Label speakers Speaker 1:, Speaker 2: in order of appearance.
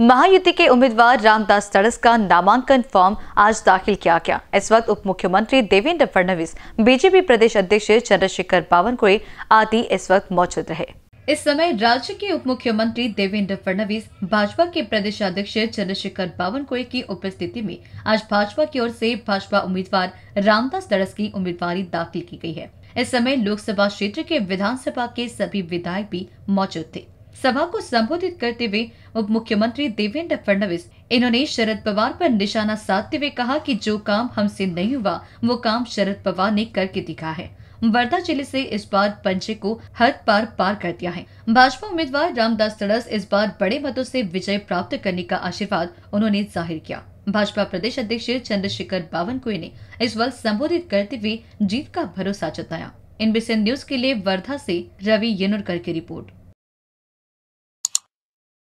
Speaker 1: महायुति के उम्मीदवार रामदास तड़स का नामांकन फॉर्म आज दाखिल किया गया इस वक्त उप मुख्यमंत्री देवेंद्र फडणवीस बीजेपी प्रदेश अध्यक्ष चंद्रशेखर बावनकुड़े आदि इस वक्त मौजूद रहे इस समय राज्य के उप मुख्यमंत्री देवेंद्र फडणवीस भाजपा के प्रदेश अध्यक्ष चंद्रशेखर बावनकुड़े की उपस्थिति में आज भाजपा की ओर से भाजपा उम्मीदवार रामदास तड़स की उम्मीदवारी दाखिल की गई है इस समय लोकसभा क्षेत्र के विधानसभा के सभी विधायक भी मौजूद थे सभा को संबोधित करते हुए उप मुख्यमंत्री देवेंद्र फडणवीस इन्होंने शरद पवार पर निशाना साधते हुए कहा कि जो काम हमसे नहीं हुआ वो काम शरद पवार ने करके दिखा है वर्धा जिले से इस बार पंचे को हद पार पार कर दिया है भाजपा उम्मीदवार रामदास तड़स इस बार बड़े मतों से विजय प्राप्त करने का आशीर्वाद उन्होंने जाहिर किया भाजपा प्रदेश अध्यक्ष चंद्रशेखर बावनकुए ने इस वर्ष संबोधित करते हुए जीत का भरोसा जताया इनबीसी न्यूज के लिए वर्धा से रवि येनुरकर की रिपोर्ट